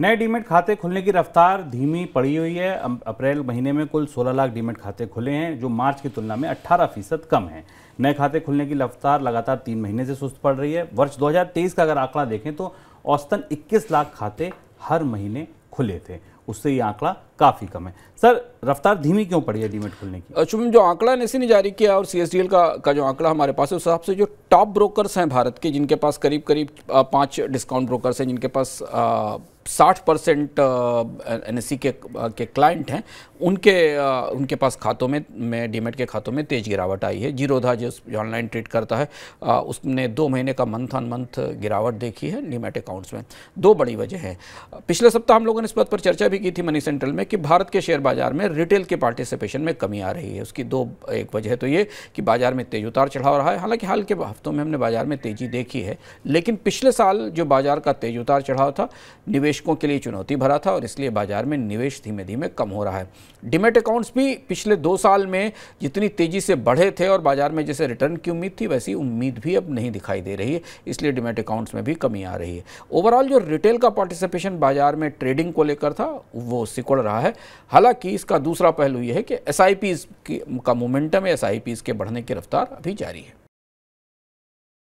नए डीमेट खाते खुलने की रफ्तार धीमी पड़ी हुई है अप्रैल महीने में कुल 16 लाख डीमेट खाते खुले हैं जो मार्च की तुलना में 18 फीसद कम है नए खाते खुलने की रफ्तार लगातार तीन महीने से सुस्त पड़ रही है वर्ष 2023 का अगर आंकड़ा देखें तो औसतन 21 लाख खाते हर महीने खुले थे उससे ये आंकड़ा काफ़ी कम है सर रफ्तार धीमी क्यों पड़ी है डीमेट खुलने की शुभम जो आंकड़ा ने जारी किया और सी का का जो आंकड़ा हमारे पास है उस हिसाब से जो टॉप ब्रोकर्स हैं भारत के जिनके पास करीब करीब पाँच डिस्काउंट ब्रोकर्स हैं जिनके पास साठ परसेंट एन e के के क्लाइंट हैं उनके उनके पास खातों में में डीमेट के खातों में तेज़ गिरावट आई है जीरोधा जो ऑनलाइन ट्रेड करता है उसने दो महीने का मंथ ऑन मंथ गिरावट देखी है डीमेट अकाउंट्स में दो बड़ी वजह है पिछले सप्ताह हम लोगों ने इस बात पर चर्चा भी की थी मनी सेंट्रल में कि भारत के शेयर बाजार में रिटेल के पार्टिसिपेशन में कमी आ रही है उसकी दो एक वजह तो ये कि बाजार में तेज उतार चढ़ाव रहा है हालांकि हाल के हफ्तों में हमने बाजार में तेजी देखी है लेकिन पिछले साल जो बाजार का तेज उतार चढ़ाव था निवेशकों के लिए चुनौती भरा था और इसलिए बाजार में निवेश धीमे धीमे कम हो रहा है डिमेट अकाउंट्स भी पिछले दो साल में जितनी तेजी से बढ़े थे और बाजार में जैसे रिटर्न की उम्मीद थी वैसी उम्मीद भी अब नहीं दिखाई दे रही है इसलिए डिमेट अकाउंट्स में भी कमी आ रही है ओवरऑल जो रिटेल का पार्टिसिपेशन बाजार में ट्रेडिंग को लेकर था वो सिकुड़ रहा रहा है हालांकि इसका दूसरा पहलू यह है कि एस का मोमेंटम है एस के बढ़ने की रफ्तार अभी जारी है